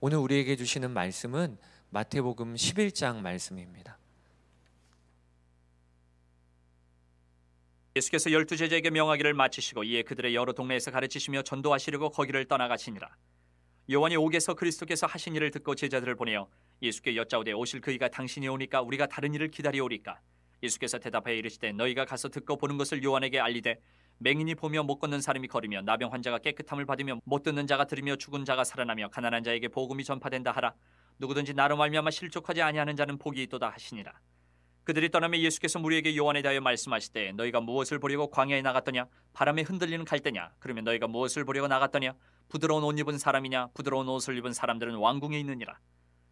오늘 우리에게 주시는 말씀은 마태복음 11장 말씀입니다. 예수께서 열두 제자에게 명하기를 마치시고 이에 그들의 여러 동네에서 가르치시며 전도하시려고 거기를 떠나가시니라. 요한이 옥에서 그리스도께서 하신 일을 듣고 제자들을 보내어 예수께 여짜오되 오실 그이가 당신이 오니까 우리가 다른 일을 기다리오리까. 예수께서 대답하여 이르시되 너희가 가서 듣고 보는 것을 요한에게 알리되 맹인이 보며 못 걷는 사람이 걸으며 나병 환자가 깨끗함을 받으며 못 듣는 자가 들으며 죽은 자가 살아나며 가난한 자에게 복음이 전파된다 하라 누구든지 나로 말미암아 실족하지 아니하는 자는 복이 있도다 하시니라 그들이 떠나며 예수께서 무리에게 요한에 대하여 말씀하시되 너희가 무엇을 보려고 광야에 나갔더냐 바람에 흔들리는 갈대냐 그러면 너희가 무엇을 보려고 나갔더냐 부드러운 옷 입은 사람이냐 부드러운 옷을 입은 사람들은 왕궁에 있느니라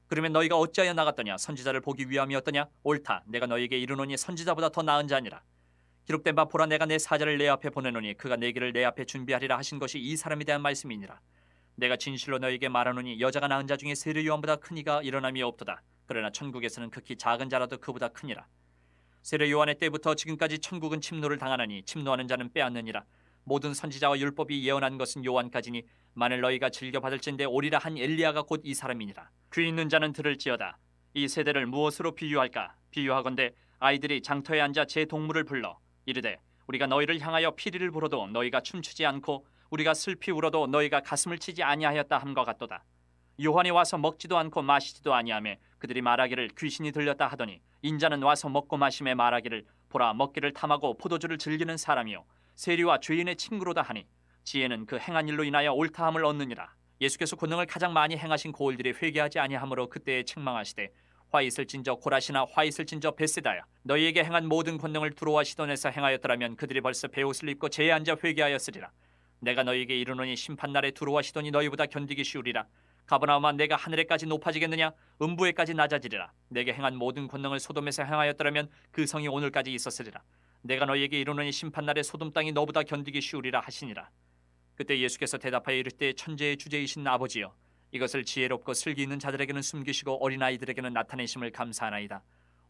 그러면 너희가 어찌하여 나갔더냐 선지자를 보기 위함이었더냐 옳다 내가 너희에게 이르노니 선지자보다 더 나은 자니라 기록된 바 보라 내가 내 사자를 내 앞에 보내노니 그가 내 길을 내 앞에 준비하리라 하신 것이 이 사람에 대한 말씀이니라. 내가 진실로 너에게 말하노니 여자가 낳은 자 중에 세례 요한보다 큰 이가 일어남이 없도다. 그러나 천국에서는 극히 작은 자라도 그보다 크니라. 세례 요한의 때부터 지금까지 천국은 침노를 당하나니 침노하는 자는 빼앗느니라. 모든 선지자와 율법이 예언한 것은 요한까지니 만일 너희가 즐겨 받을진데 오리라 한 엘리야가 곧 이 사람이니라. 귀 있는 자는 들을지어다. 이 세대를 무엇으로 비유할까? 비유하건대 아이들이 장터에 앉아 제 동물을 불러 이르되 우리가 너희를 향하여 피리를 불어도 너희가 춤추지 않고 우리가 슬피 울어도 너희가 가슴을 치지 아니하였다 함과 같도다. 요한이 와서 먹지도 않고 마시지도 아니하며 그들이 말하기를 귀신이 들렸다 하더니 인자는 와서 먹고 마심에 말하기를 보라 먹기를 탐하고 포도주를 즐기는 사람이요 세리와 죄인의 친구로다 하니 지혜는 그 행한 일로 인하여 옳다함을 얻느니라 예수께서 권능을 가장 많이 행하신 고을들이 회개하지 아니하므로 그때에 책망하시되 화이슬진저 고라시나 화이슬진저 베세다야 너희에게 행한 모든 권능을 두로와 시돈에서 행하였더라면 그들이 벌써 베옷을 입고 제에 앉아 회개하였으리라 내가 너희에게 이르노니 심판날에 두로와 시돈이 너희보다 견디기 쉬우리라 가버나움아 내가 하늘에까지 높아지겠느냐 음부에까지 낮아지리라 내게 행한 모든 권능을 소돔에서 행하였더라면 그 성이 오늘까지 있었으리라 내가 너희에게 이르노니 심판날에 소돔 땅이 너보다 견디기 쉬우리라 하시니라 그때 예수께서 대답하여 이르되 천재의 주제이신 아버지여 이것을 지혜롭고 슬기 있는 자들에게는 숨기시고 어린아이들에게는 나타내심을 감사하나이다.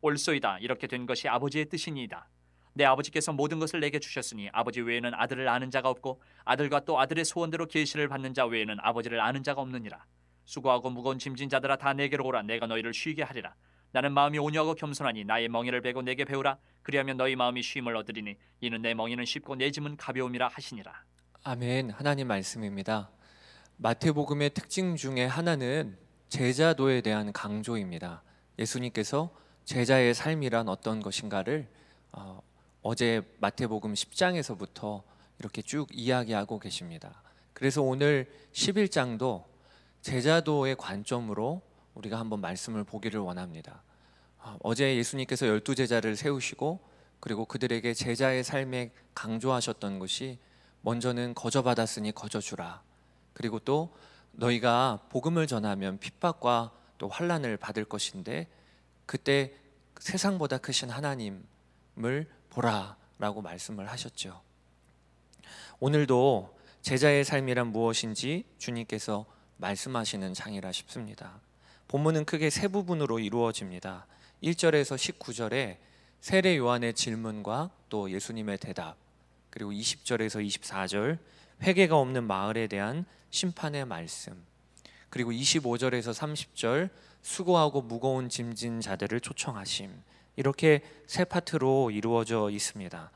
올소이다. 이렇게 된 것이 아버지의 뜻이니이다. 내 아버지께서 모든 것을 내게 주셨으니 아버지 외에는 아들을 아는 자가 없고 아들과 또 아들의 소원대로 계시를 받는 자 외에는 아버지를 아는 자가 없느니라. 수고하고 무거운 짐진 자들아 다 내게로 오라 내가 너희를 쉬게 하리라. 나는 마음이 온유하고 겸손하니 나의 멍에를 베고 내게 배우라 그리하면 너희 마음이 쉼을 얻으리니 이는 내 멍에는 쉽고 내 짐은 가벼움이라 하시니라. 아멘. 하나님 말씀입니다. 마태복음의 특징 중에 하나는 제자도에 대한 강조입니다. 예수님께서 제자의 삶이란 어떤 것인가를 어, 어제 마태복음 10장에서부터 이렇게 쭉 이야기하고 계십니다. 그래서 오늘 11장도 제자도의 관점으로 우리가 한번 말씀을 보기를 원합니다. 어, 어제 예수님께서 열두 제자를 세우시고 그리고 그들에게 제자의 삶에 강조하셨던 것이 먼저는 거저 받았으니 거저 주라. 그리고 또 너희가 복음을 전하면 핍박과 또 환란을 받을 것인데 그때 세상보다 크신 하나님을 보라라고 말씀을 하셨죠. 오늘도 제자의 삶이란 무엇인지 주님께서 말씀하시는 장이라 싶습니다. 본문은 크게 세 부분으로 이루어집니다. 1절에서 19절에 세례 요한의 질문과 또 예수님의 대답, 그리고 20절에서 24절 회개가 없는 마을에 대한 심판의 말씀. 그리고 25절에서 30절 수고하고 무거운 짐진 자들을 초청하심. 이렇게 세 파트로 이루어져 있습니다.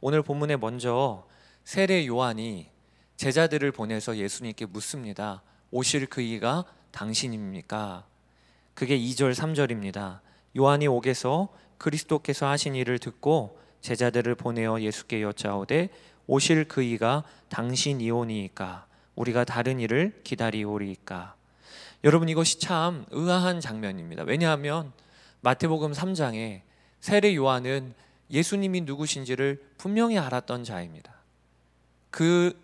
오늘 본문에 먼저 세례 요한이 제자들을 보내서 예수님께 묻습니다. 오실 그이가 당신입니까? 그게 2절 3절입니다. 요한이 옥에서 그리스도께서 하신 일을 듣고 제자들을 보내어 예수께 여짜오되 오실 그 이가 당신 이오니이까 우리가 다른 일을 기다리오리이까 여러분 이것이 참 의아한 장면입니다. 왜냐하면 마태복음 3장에 세례 요한은 예수님이 누구신지를 분명히 알았던 자입니다. 그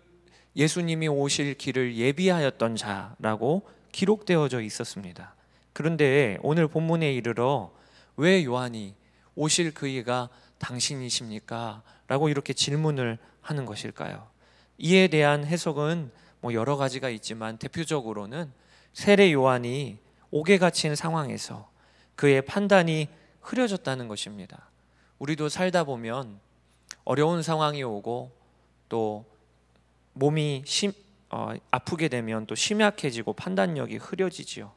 예수님이 오실 길을 예비하였던 자라고 기록되어져 있었습니다. 그런데 오늘 본문에 이르러 왜 요한이 오실 그이가 당신이십니까? 라고 이렇게 질문을 하는 것일까요? 이에 대한 해석은 뭐 여러 가지가 있지만 대표적으로는 세례 요한이 옥에 갇힌 상황에서 그의 판단이 흐려졌다는 것입니다. 우리도 살다 보면 어려운 상황이 오고 또 몸이 심, 어, 아프게 되면 또 심약해지고 판단력이 흐려지지요.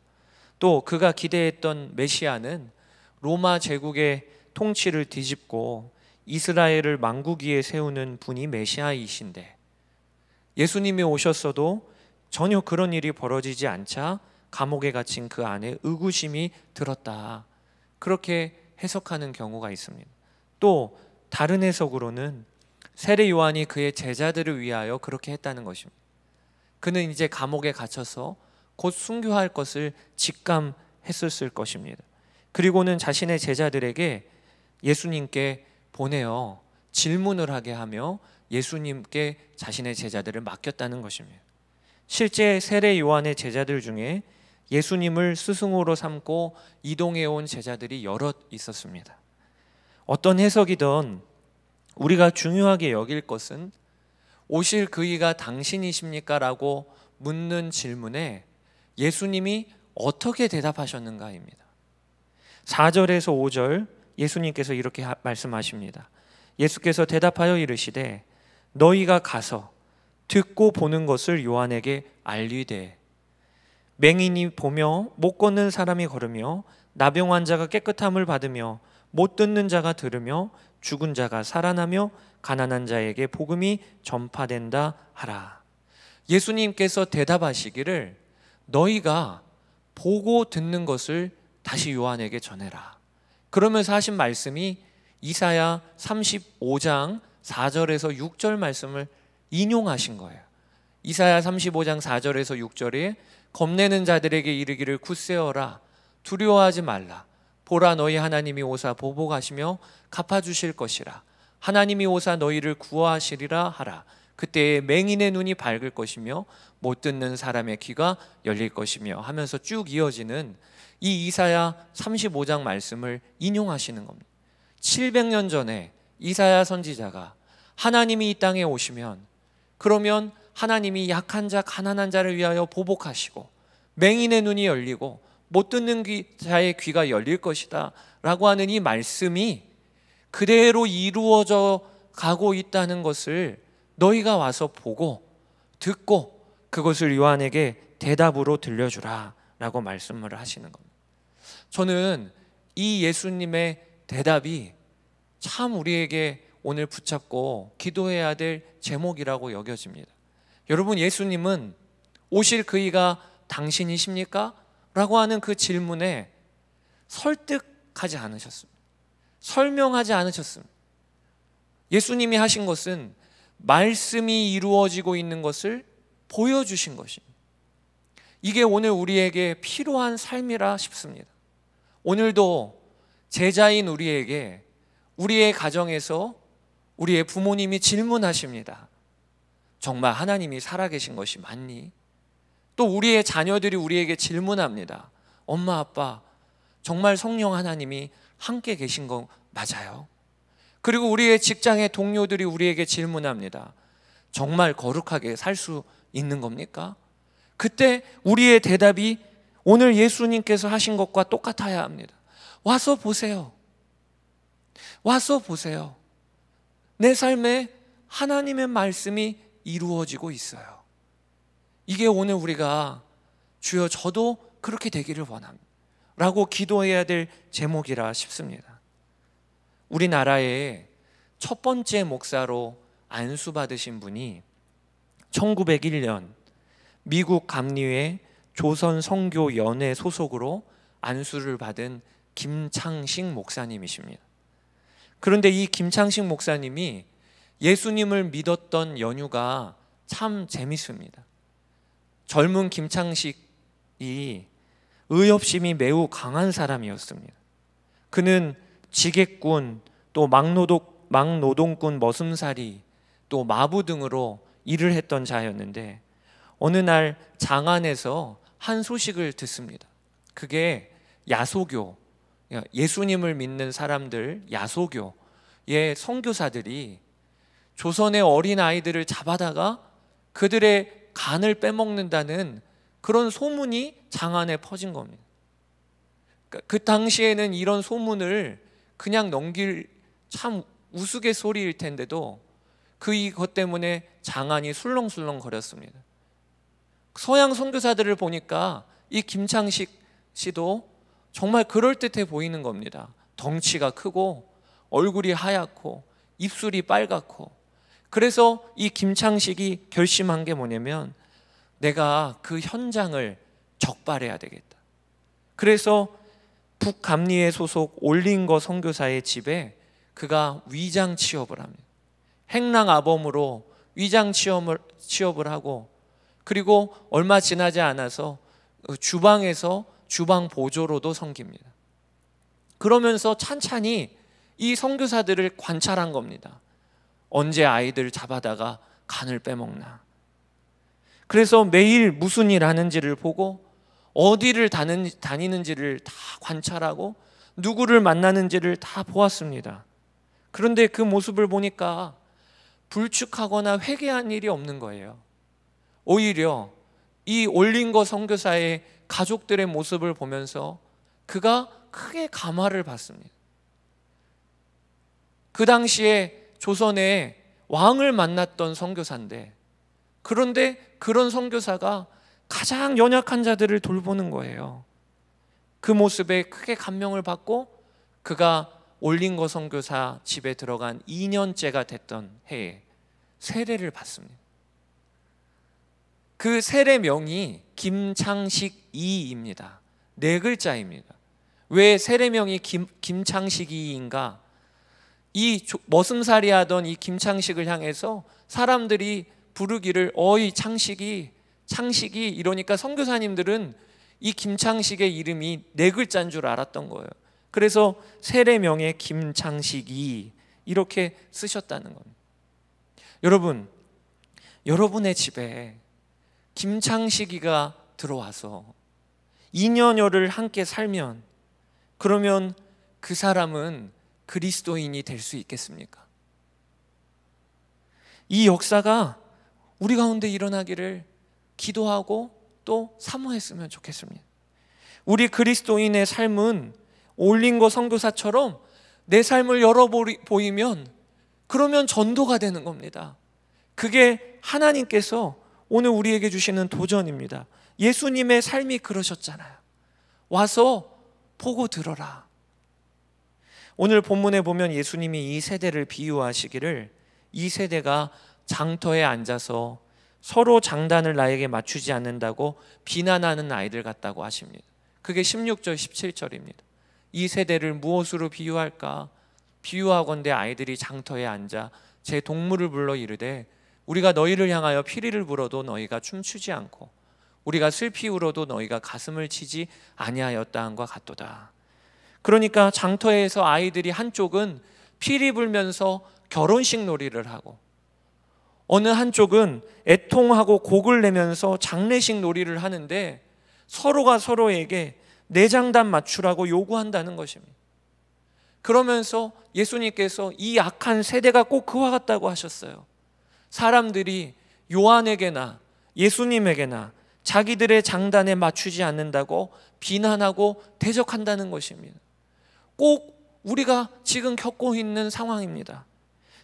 또 그가 기대했던 메시아는 로마 제국의 통치를 뒤집고 이스라엘을 망국 위에 세우는 분이 메시아이신데 예수님이 오셨어도 전혀 그런 일이 벌어지지 않자 감옥에 갇힌 그 안에 의구심이 들었다. 그렇게 해석하는 경우가 있습니다. 또 다른 해석으로는 세례 요한이 그의 제자들을 위하여 그렇게 했다는 것입니다. 그는 이제 감옥에 갇혀서 곧 순교할 것을 직감했었을 것입니다. 그리고는 자신의 제자들에게 예수님께 보내어 질문을 하게 하며 예수님께 자신의 제자들을 맡겼다는 것입니다. 실제 세례 요한의 제자들 중에 예수님을 스승으로 삼고 이동해 온 제자들이 여럿 있었습니다. 어떤 해석이든 우리가 중요하게 여길 것은 오실 그이가 당신이십니까라고 묻는 질문에 예수님이 어떻게 대답하셨는가입니다. 4절에서 5절 예수님께서 이렇게 말씀하십니다. 예수께서 대답하여 이르시되 너희가 가서 듣고 보는 것을 요한에게 알리되 맹인이 보며 못 걷는 사람이 걸으며 나병 환자가 깨끗함을 받으며 못 듣는 자가 들으며 죽은 자가 살아나며 가난한 자에게 복음이 전파된다 하라. 예수님께서 대답하시기를 너희가 보고 듣는 것을 다시 요한에게 전해라. 그러면서 하신 말씀이 이사야 35장 4절에서 6절 말씀을 인용하신 거예요. 이사야 35장 4절에서 6절에 겁내는 자들에게 이르기를 굳세어라 두려워하지 말라 보라 너희 하나님이 오사 보복하시며 갚아 주실 것이라 하나님이 오사 너희를 구하시리라 하라 그때에 맹인의 눈이 밝을 것이며 못 듣는 사람의 귀가 열릴 것이며 하면서 쭉 이어지는 이 이사야 35장 말씀을 인용하시는 겁니다. 700년 전에 이사야 선지자가 하나님이 이 땅에 오시면 그러면 하나님이 약한 자 가난한 자를 위하여 보복하시고 맹인의 눈이 열리고 못 듣는 귀, 자의 귀가 열릴 것이다 라고 하는 이 말씀이 그대로 이루어져 가고 있다는 것을 너희가 와서 보고 듣고 그것을 요한에게 대답으로 들려주라 라고 말씀을 하시는 겁니다. 저는 이 예수님의 대답이 참 우리에게 오늘 붙잡고 기도해야 될 제목이라고 여겨집니다. 여러분, 예수님은 오실 그이가 당신이십니까? 라고 하는 그 질문에 설득하지 않으셨습니다. 설명하지 않으셨습니다. 예수님이 하신 것은 말씀이 이루어지고 있는 것을 보여주신 것입니다. 이게 오늘 우리에게 필요한 삶이라 싶습니다. 오늘도 제자인 우리에게 우리의 가정에서 우리의 부모님이 질문하십니다. 정말 하나님이 살아계신 것이 맞니? 또 우리의 자녀들이 우리에게 질문합니다. 엄마, 아빠, 정말 성령 하나님이 함께 계신 거 맞아요? 그리고 우리의 직장의 동료들이 우리에게 질문합니다. 정말 거룩하게 살 수 있는 겁니까? 그때 우리의 대답이 오늘 예수님께서 하신 것과 똑같아야 합니다. 와서 보세요. 와서 보세요. 내 삶에 하나님의 말씀이 이루어지고 있어요. 이게 오늘 우리가 주여 저도 그렇게 되기를 원합 라고 기도해야 될 제목이라 싶습니다. 우리나라의 첫 번째 목사로 안수받으신 분이 1901년 미국 감리회 조선 성교 연회 소속으로 안수를 받은 김창식 목사님이십니다. 그런데 이 김창식 목사님이 예수님을 믿었던 연유가 참 재밌습니다. 젊은 김창식이 의협심이 매우 강한 사람이었습니다. 그는 지객꾼, 또 막노독, 막노동꾼 머슴살이, 또 마부 등으로 일을 했던 자였는데 어느 날 장안에서 한 소식을 듣습니다. 그게 야소교, 예수님을 믿는 사람들, 야소교의 성교사들이 조선의 어린 아이들을 잡아다가 그들의 간을 빼먹는다는 그런 소문이 장안에 퍼진 겁니다. 그, 그 당시에는 이런 소문을 그냥 넘길 참 우스갯소리일 텐데도 그 이것 때문에 장안이 술렁술렁 거렸습니다. 서양 선교사들을 보니까 이 김창식 씨도 정말 그럴듯해 보이는 겁니다. 덩치가 크고 얼굴이 하얗고 입술이 빨갛고 그래서 이 김창식이 결심한 게 뭐냐면 내가 그 현장을 적발해야 되겠다. 그래서 북감리에 소속 올린거 선교사의 집에 그가 위장 취업을 합니다. 행랑 아범으로 위장 취업을 취업을 하고 그리고 얼마 지나지 않아서 주방에서 주방 보조로도 섬깁니다. 그러면서 찬찬히 이 선교사들을 관찰한 겁니다. 언제 아이들 잡아다가 간을 빼먹나. 그래서 매일 무슨 일 하는지를 보고 어디를 다니는지를 다 관찰하고 누구를 만나는지를 다 보았습니다. 그런데 그 모습을 보니까 불축하거나 회개한 일이 없는 거예요. 오히려 이 올린거 선교사의 가족들의 모습을 보면서 그가 크게 감화를 받습니다. 그 당시에 조선의 왕을 만났던 선교사인데 그런데 그런 선교사가 가장 연약한 자들을 돌보는 거예요. 그 모습에 크게 감명을 받고 그가 올린거 선교사 집에 들어간 2년째가 됐던 해에 세례를 받습니다. 그 세례명이 김창식이입니다. 네 글자입니다. 왜 세례명이 김, 김창식이인가? 이 머슴살이 하던 이 김창식을 향해서 사람들이 부르기를 어이 창식이 창식이 이러니까 선교사님들은 이 김창식의 이름이 네 글자인 줄 알았던 거예요. 그래서 세례명의 김창식이 이렇게 쓰셨다는 겁니다. 여러분, 여러분의 집에 김창식이가 들어와서 2년여를 함께 살면 그러면 그 사람은 그리스도인이 될 수 있겠습니까? 이 역사가 우리 가운데 일어나기를 기도하고 또 사모했으면 좋겠습니다. 우리 그리스도인의 삶은 올린거 선교사처럼 내 삶을 열어 보이면 그러면 전도가 되는 겁니다. 그게 하나님께서 오늘 우리에게 주시는 도전입니다. 예수님의 삶이 그러셨잖아요. 와서 보고 들어라. 오늘 본문에 보면 예수님이 이 세대를 비유하시기를 이 세대가 장터에 앉아서 서로 장단을 나에게 맞추지 않는다고 비난하는 아이들 같다고 하십니다. 그게 16절, 17절입니다. 이 세대를 무엇으로 비유할까? 비유하건대 아이들이 장터에 앉아 제 동물을 불러 이르되 우리가 너희를 향하여 피리를 불어도 너희가 춤추지 않고 우리가 슬피 울어도 너희가 가슴을 치지 아니하였다 한과 같도다. 그러니까 장터에서 아이들이 한쪽은 피리 불면서 결혼식 놀이를 하고 어느 한쪽은 애통하고 곡을 내면서 장례식 놀이를 하는데 서로가 서로에게 내장단 맞추라고 요구한다는 것입니다. 그러면서 예수님께서 이 악한 세대가 꼭 그와 같다고 하셨어요. 사람들이 요한에게나 예수님에게나 자기들의 장단에 맞추지 않는다고 비난하고 대적한다는 것입니다. 꼭 우리가 지금 겪고 있는 상황입니다.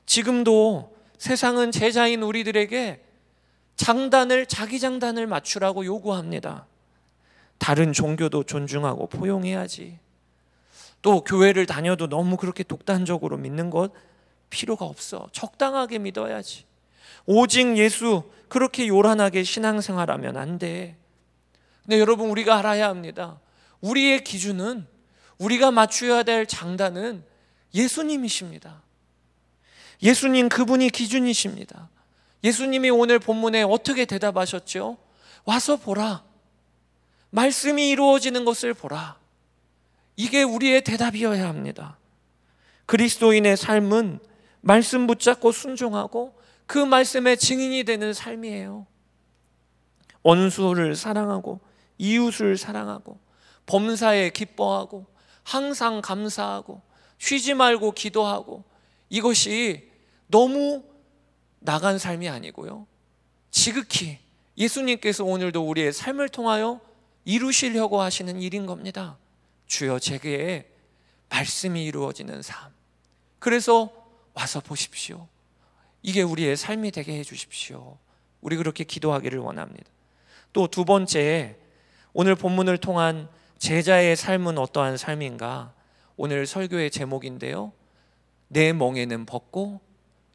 지금도 세상은 제자인 우리들에게 장단을 자기 장단을 맞추라고 요구합니다. 다른 종교도 존중하고 포용해야지. 또 교회를 다녀도 너무 그렇게 독단적으로 믿는 것 필요가 없어. 적당하게 믿어야지. 오직 예수 그렇게 요란하게 신앙생활하면 안 돼. 근데 여러분 우리가 알아야 합니다. 우리의 기준은 우리가 맞추어야 될 장단은 예수님이십니다. 예수님 그분이 기준이십니다. 예수님이 오늘 본문에 어떻게 대답하셨죠? 와서 보라. 말씀이 이루어지는 것을 보라. 이게 우리의 대답이어야 합니다. 그리스도인의 삶은 말씀 붙잡고 순종하고 그 말씀의 증인이 되는 삶이에요. 원수를 사랑하고 이웃을 사랑하고 범사에 기뻐하고 항상 감사하고 쉬지 말고 기도하고 이것이 너무 나간 삶이 아니고요. 지극히 예수님께서 오늘도 우리의 삶을 통하여 이루시려고 하시는 일인 겁니다. 주여 제게 말씀이 이루어지는 삶. 그래서 와서 보십시오. 이게 우리의 삶이 되게 해 주십시오. 우리 그렇게 기도하기를 원합니다. 또 두 번째, 오늘 본문을 통한 제자의 삶은 어떠한 삶인가? 오늘 설교의 제목인데요. 내 멍에는 벗고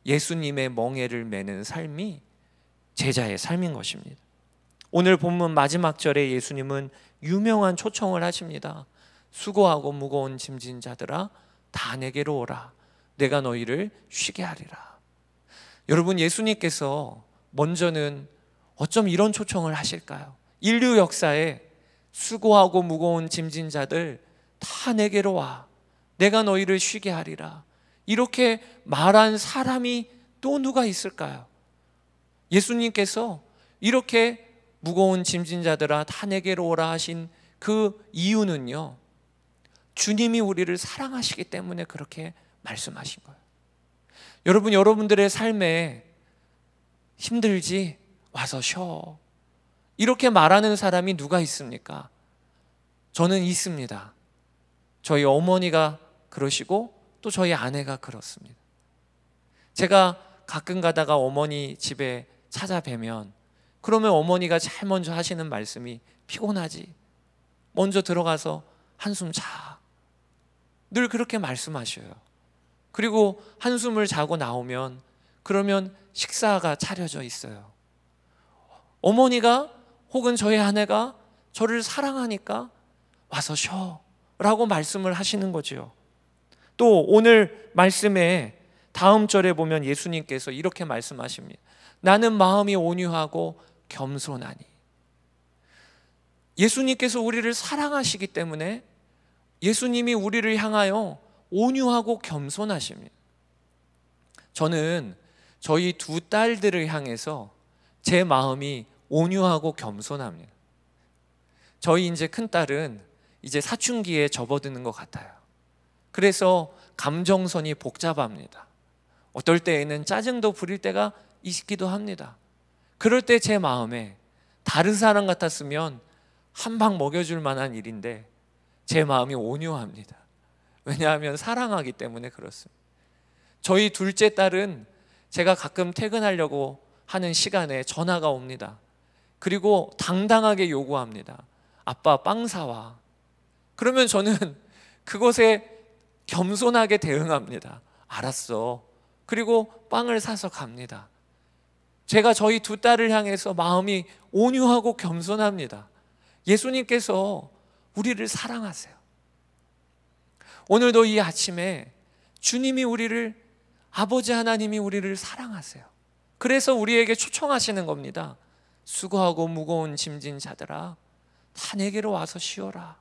예수님의 멍에를 매는 삶이 제자의 삶인 것입니다. 오늘 본문 마지막 절에 예수님은 유명한 초청을 하십니다. 수고하고 무거운 짐진 자들아 다 내게로 오라. 내가 너희를 쉬게 하리라. 여러분 예수님께서 먼저는 어쩜 이런 초청을 하실까요? 인류 역사에 수고하고 무거운 짐진 자들 다 내게로 와. 내가 너희를 쉬게 하리라. 이렇게 말한 사람이 또 누가 있을까요? 예수님께서 이렇게 무거운 짐진 자들아 다 내게로 오라 하신 그 이유는요. 주님이 우리를 사랑하시기 때문에 그렇게 말씀하신 거예요. 여러분, 여러분들의 삶에 힘들지? 와서 쉬어. 이렇게 말하는 사람이 누가 있습니까? 저는 있습니다. 저희 어머니가 그러시고 또 저희 아내가 그렇습니다. 제가 가끔 가다가 어머니 집에 찾아뵈면 그러면 어머니가 제일 먼저 하시는 말씀이 피곤하지. 먼저 들어가서 한숨 자. 늘 그렇게 말씀하셔요. 그리고 한숨을 자고 나오면 그러면 식사가 차려져 있어요. 어머니가 혹은 저희 아내가 저를 사랑하니까 와서 쉬어 라고 말씀을 하시는 거지요. 또 오늘 말씀에 다음 절에 보면 예수님께서 이렇게 말씀하십니다. 나는 마음이 온유하고 겸손하니. 예수님께서 우리를 사랑하시기 때문에 예수님이 우리를 향하여 온유하고 겸손하십니다. 저는 저희 두 딸들을 향해서 제 마음이 온유하고 겸손합니다. 저희 이제 큰 딸은 이제 사춘기에 접어드는 것 같아요. 그래서 감정선이 복잡합니다. 어떨 때에는 짜증도 부릴 때가 있기도 합니다. 그럴 때 제 마음에 다른 사람 같았으면 한 방 먹여줄 만한 일인데 제 마음이 온유합니다. 왜냐하면 사랑하기 때문에 그렇습니다. 저희 둘째 딸은 제가 가끔 퇴근하려고 하는 시간에 전화가 옵니다. 그리고 당당하게 요구합니다. 아빠 빵 사와. 그러면 저는 그것에 겸손하게 대응합니다. 알았어. 그리고 빵을 사서 갑니다. 제가 저희 두 딸을 향해서 마음이 온유하고 겸손합니다. 예수님께서 우리를 사랑하세요. 오늘도 이 아침에 주님이 우리를 아버지 하나님이 우리를 사랑하세요. 그래서 우리에게 초청하시는 겁니다. 수고하고 무거운 짐진 자들아 다 내게로 와서 쉬어라.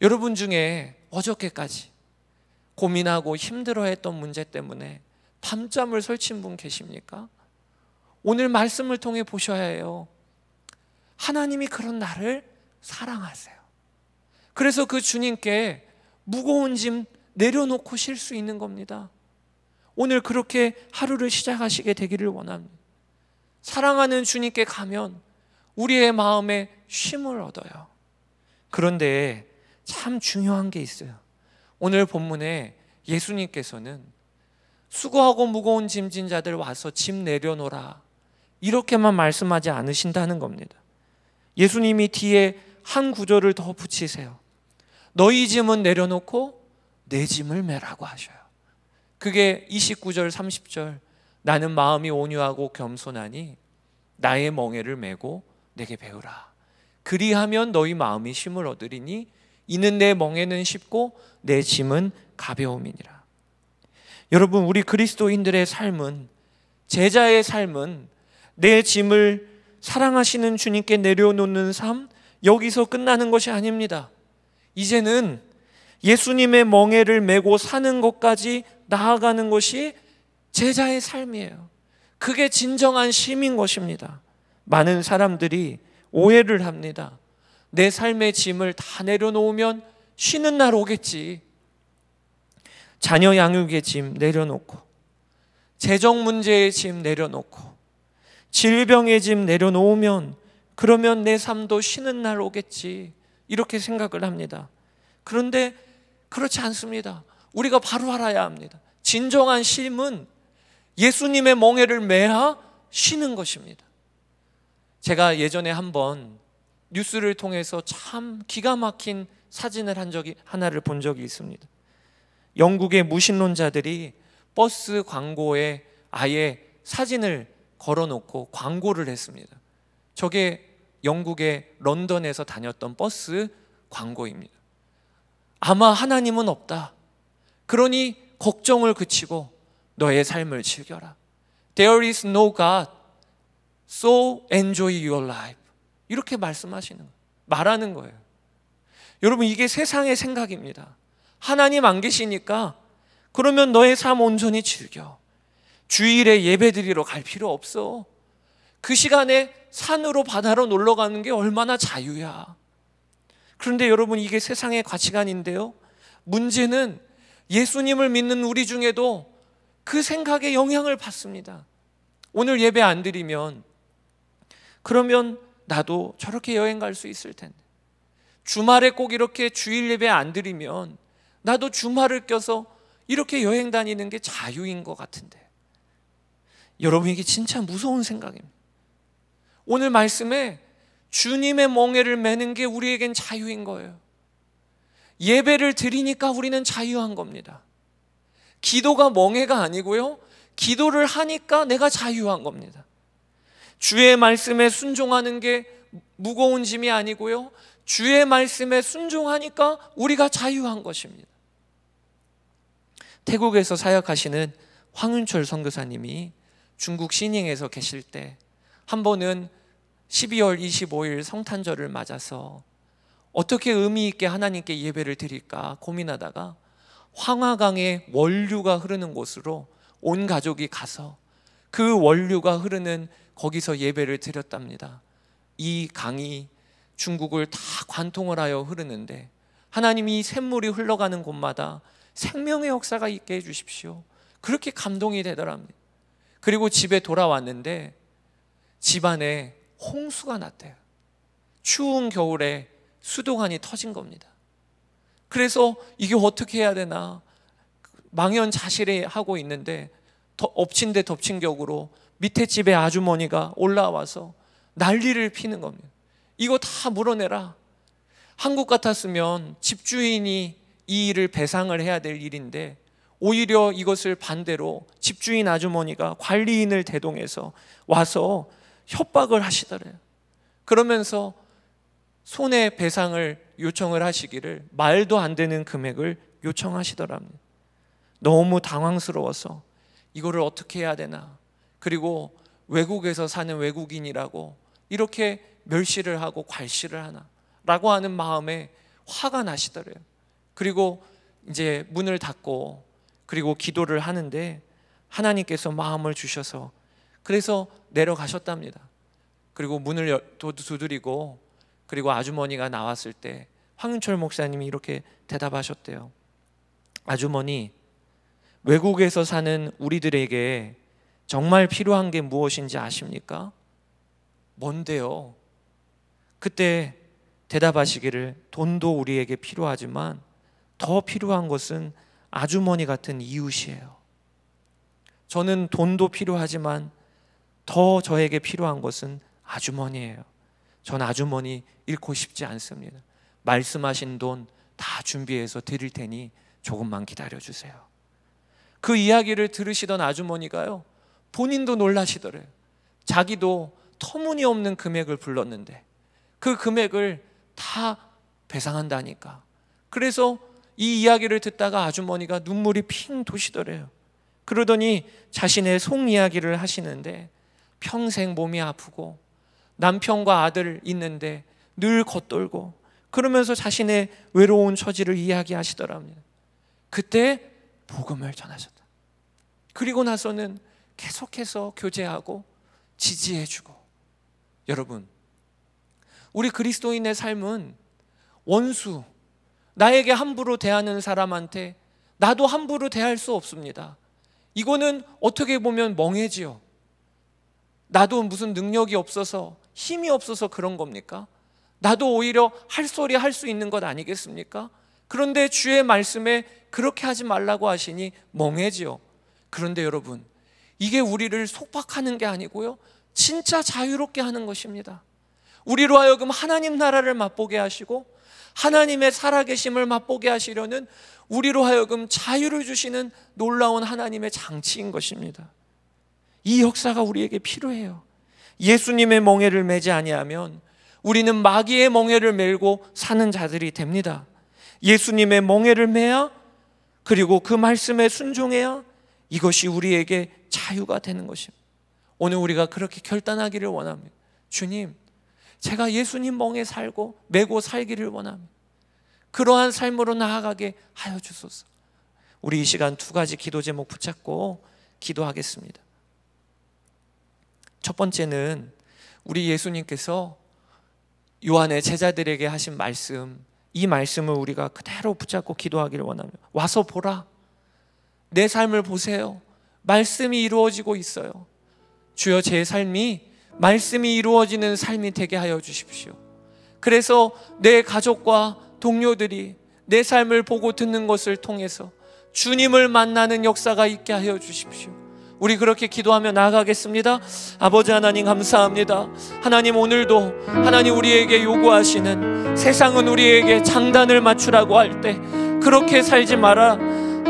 여러분 중에 어저께까지 고민하고 힘들어했던 문제 때문에 밤잠을 설친 분 계십니까? 오늘 말씀을 통해 보셔야 해요. 하나님이 그런 나를 사랑하세요. 그래서 그 주님께 무거운 짐 내려놓고 쉴 수 있는 겁니다. 오늘 그렇게 하루를 시작하시게 되기를 원합니다. 사랑하는 주님께 가면 우리의 마음에 쉼을 얻어요. 그런데 참 중요한 게 있어요. 오늘 본문에 예수님께서는 수고하고 무거운 짐진 자들 와서 짐 내려놓라. 이렇게만 말씀하지 않으신다는 겁니다. 예수님이 뒤에 한 구절을 더 붙이세요. 너희 짐은 내려놓고 내 짐을 메라고 하셔요. 그게 29절 30절 나는 마음이 온유하고 겸손하니 나의 멍에를 메고 내게 배우라. 그리하면 너희 마음이 쉼을 얻으리니 이는 내 멍에는 쉽고 내 짐은 가벼움이니라. 여러분 우리 그리스도인들의 삶은 제자의 삶은 내 짐을 사랑하시는 주님께 내려놓는 삶 여기서 끝나는 것이 아닙니다. 이제는 예수님의 멍에를 메고 사는 것까지 나아가는 것이 제자의 삶이에요. 그게 진정한 심인 것입니다. 많은 사람들이 오해를 합니다. 내 삶의 짐을 다 내려놓으면 쉬는 날 오겠지. 자녀 양육의 짐 내려놓고, 재정 문제의 짐 내려놓고, 질병의 짐 내려놓으면 그러면 내 삶도 쉬는 날 오겠지. 이렇게 생각을 합니다. 그런데 그렇지 않습니다. 우리가 바로 알아야 합니다. 진정한 쉼은 예수님의 멍해를 매하 쉬는 것입니다. 제가 예전에 한번 뉴스를 통해서 참 기가 막힌 사진을 한 적이 하나를 본 적이 있습니다. 영국의 무신론자들이 버스 광고에 아예 사진을 걸어놓고 광고를 했습니다. 저게 영국의 런던에서 다녔던 버스 광고입니다. 아마 하나님은 없다. 그러니 걱정을 그치고 너의 삶을 즐겨라. There is no God, so enjoy your life. 이렇게 말씀하시는 말하는 거예요. 여러분 이게 세상의 생각입니다. 하나님 안 계시니까 그러면 너의 삶 온전히 즐겨. 주일에 예배드리러 갈 필요 없어. 그 시간에 산으로 바다로 놀러 가는 게 얼마나 자유야. 그런데 여러분 이게 세상의 가치관인데요. 문제는 예수님을 믿는 우리 중에도 그 생각에 영향을 받습니다. 오늘 예배 안 드리면 그러면 나도 저렇게 여행 갈 수 있을 텐데. 주말에 꼭 이렇게 주일 예배 안 드리면 나도 주말을 껴서 이렇게 여행 다니는 게 자유인 것 같은데. 여러분 이게 진짜 무서운 생각입니다. 오늘 말씀에 주님의 멍에를 매는 게 우리에겐 자유인 거예요. 예배를 드리니까 우리는 자유한 겁니다. 기도가 멍해가 아니고요. 기도를 하니까 내가 자유한 겁니다. 주의 말씀에 순종하는 게 무거운 짐이 아니고요. 주의 말씀에 순종하니까 우리가 자유한 것입니다. 태국에서 사역하시는 황윤철 선교사님이 중국 신잉에서 계실 때 한 번은 12월 25일 성탄절을 맞아서 어떻게 의미 있게 하나님께 예배를 드릴까 고민하다가 황화강의 원류가 흐르는 곳으로 온 가족이 가서 그 원류가 흐르는 거기서 예배를 드렸답니다. 이 강이 중국을 다 관통을 하여 흐르는데 하나님이 샘물이 흘러가는 곳마다 생명의 역사가 있게 해 주십시오. 그렇게 감동이 되더랍니다. 그리고 집에 돌아왔는데 집안에 홍수가 났대요. 추운 겨울에 수도관이 터진 겁니다. 그래서 이게 어떻게 해야 되나 망연자실해 하고 있는데 엎친 데 덮친 격으로 밑에 집에 아주머니가 올라와서 난리를 피는 겁니다. 이거 다 물어내라. 한국 같았으면 집주인이 이 일을 배상을 해야 될 일인데 오히려 이것을 반대로 집주인 아주머니가 관리인을 대동해서 와서 협박을 하시더래요. 그러면서 손해 배상을 요청을 하시기를 말도 안 되는 금액을 요청하시더랍니다. 너무 당황스러워서 이거를 어떻게 해야 되나. 그리고 외국에서 사는 외국인이라고 이렇게 멸시를 하고 괄시를 하나. 라고 하는 마음에 화가 나시더래요. 그리고 이제 문을 닫고 그리고 기도를 하는데 하나님께서 마음을 주셔서 그래서 내려가셨답니다. 그리고 문을 두드리고 그리고 아주머니가 나왔을 때 황윤철 목사님이 이렇게 대답하셨대요. 아주머니, 외국에서 사는 우리들에게 정말 필요한 게 무엇인지 아십니까? 뭔데요? 그때 대답하시기를 돈도 우리에게 필요하지만 더 필요한 것은 아주머니 같은 이웃이에요. 저는 돈도 필요하지만 더 저에게 필요한 것은 아주머니예요. 전 아주머니 잃고 싶지 않습니다. 말씀하신 돈 다 준비해서 드릴 테니 조금만 기다려 주세요. 그 이야기를 들으시던 아주머니가요. 본인도 놀라시더래요. 자기도 터무니없는 금액을 불렀는데 그 금액을 다 배상한다니까. 그래서 이 이야기를 듣다가 아주머니가 눈물이 핑 도시더래요. 그러더니 자신의 속 이야기를 하시는데 평생 몸이 아프고 남편과 아들 있는데 늘 겉돌고 그러면서 자신의 외로운 처지를 이야기하시더랍니다. 그때 복음을 전하셨다. 그리고 나서는 계속해서 교제하고 지지해주고 여러분 우리 그리스도인의 삶은 원수 나에게 함부로 대하는 사람한테 나도 함부로 대할 수 없습니다. 이거는 어떻게 보면 멍해지요. 나도 무슨 능력이 없어서 힘이 없어서 그런 겁니까? 나도 오히려 할 소리 할 수 있는 것 아니겠습니까? 그런데 주의 말씀에 그렇게 하지 말라고 하시니 멍해지요. 그런데 여러분, 이게 우리를 속박하는 게 아니고요. 진짜 자유롭게 하는 것입니다. 우리로 하여금 하나님 나라를 맛보게 하시고 하나님의 살아계심을 맛보게 하시려는 우리로 하여금 자유를 주시는 놀라운 하나님의 장치인 것입니다. 이 역사가 우리에게 필요해요. 예수님의 멍해를 매지 아니하면 우리는 마귀의 멍해를 메고 사는 자들이 됩니다. 예수님의 멍해를 매야 그리고 그 말씀에 순종해야 이것이 우리에게 자유가 되는 것입니다. 오늘 우리가 그렇게 결단하기를 원합니다. 주님, 제가 예수님 멍에 살고 메고 살기를 원합니다. 그러한 삶으로 나아가게 하여 주소서. 우리 이 시간 두 가지 기도 제목 붙잡고 기도하겠습니다. 첫 번째는 우리 예수님께서 요한의 제자들에게 하신 말씀, 이 말씀을 우리가 그대로 붙잡고 기도하기를 원합니다. 와서 보라. 내 삶을 보세요. 말씀이 이루어지고 있어요. 주여 제 삶이 말씀이 이루어지는 삶이 되게 하여 주십시오. 그래서 내 가족과 동료들이 내 삶을 보고 듣는 것을 통해서 주님을 만나는 역사가 있게 하여 주십시오. 우리 그렇게 기도하며 나아가겠습니다. 아버지 하나님 감사합니다. 하나님 오늘도 하나님 우리에게 요구하시는 세상은 우리에게 장단을 맞추라고 할 때 그렇게 살지 마라.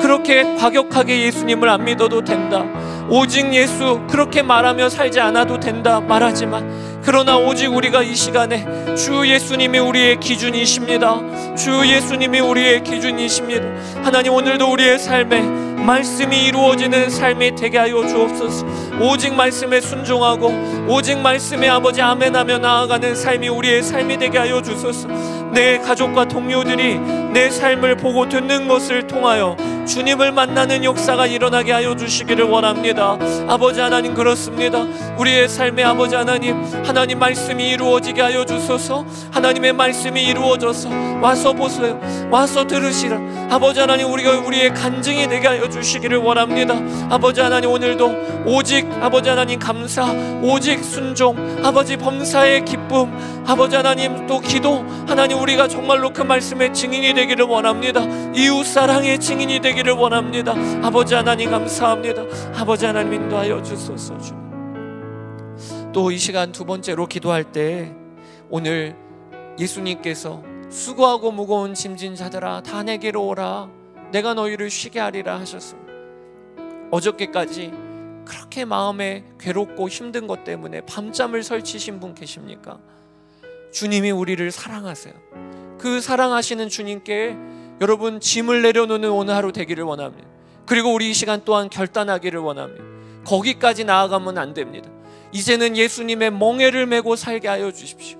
그렇게 과격하게 예수님을 안 믿어도 된다. 오직 예수 그렇게 말하며 살지 않아도 된다 말하지만 그러나 오직 우리가 이 시간에 주 예수님이 우리의 기준이십니다. 주 예수님이 우리의 기준이십니다. 하나님 오늘도 우리의 삶에 말씀이 이루어지는 삶이 되게 하여 주옵소서. 오직 말씀에 순종하고 오직 말씀에 아버지 아멘하며 나아가는 삶이 우리의 삶이 되게 하여 주소서. 내 가족과 동료들이 내 삶을 보고 듣는 것을 통하여 주님을 만나는 역사가 일어나게 하여 주시기를 원합니다. 아버지 하나님 그렇습니다. 우리의 삶에 아버지 하나님 하나님 말씀이 이루어지게 하여 주소서. 하나님의 말씀이 이루어져서 와서 보세요. 와서 들으시라. 아버지 하나님 우리가 우리의 간증이 되게 하여 주시기를 원합니다. 아버지 하나님 오늘도 오직 아버지 하나님 감사, 오직 순종, 아버지 범사의 기쁨, 아버지 하나님 또 기도 하나님 우리가 정말로 그 말씀의 증인이 되기를 원합니다. 이웃 사랑의 증인이 되기 되기를 원합니다. 아버지 하나님 감사합니다. 아버지 하나님 인도하여 주소서 주님. 또이 시간 두 번째로 기도할 때 오늘 예수님께서 수고하고 무거운 짐진 자들아 다 내게로 오라 내가 너희를 쉬게 하리라 하셨습니다. 어저께까지 그렇게 마음에 괴롭고 힘든 것 때문에 밤잠을 설치신 분 계십니까? 주님이 우리를 사랑하세요. 그 사랑하시는 주님께 여러분 짐을 내려놓는 오늘 하루 되기를 원합니다. 그리고 우리 이 시간 또한 결단하기를 원합니다. 거기까지 나아가면 안 됩니다. 이제는 예수님의 멍에를 메고 살게 하여 주십시오.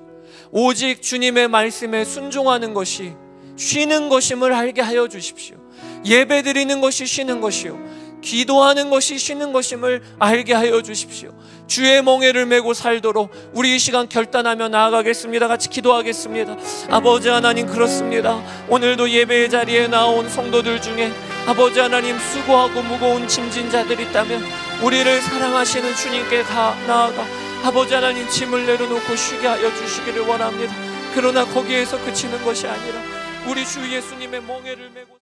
오직 주님의 말씀에 순종하는 것이 쉬는 것임을 알게 하여 주십시오. 예배 드리는 것이 쉬는 것이요. 기도하는 것이 쉬는 것임을 알게 하여 주십시오. 주의 멍에를 메고 살도록 우리 이 시간 결단하며 나아가겠습니다. 같이 기도하겠습니다. 아버지 하나님 그렇습니다. 오늘도 예배의 자리에 나온 성도들 중에 아버지 하나님 수고하고 무거운 짐진 자들 있다면 우리를 사랑하시는 주님께 다 나아가 아버지 하나님 짐을 내려놓고 쉬게 하여 주시기를 원합니다. 그러나 거기에서 그치는 것이 아니라 우리 주 예수님의 멍에를 메고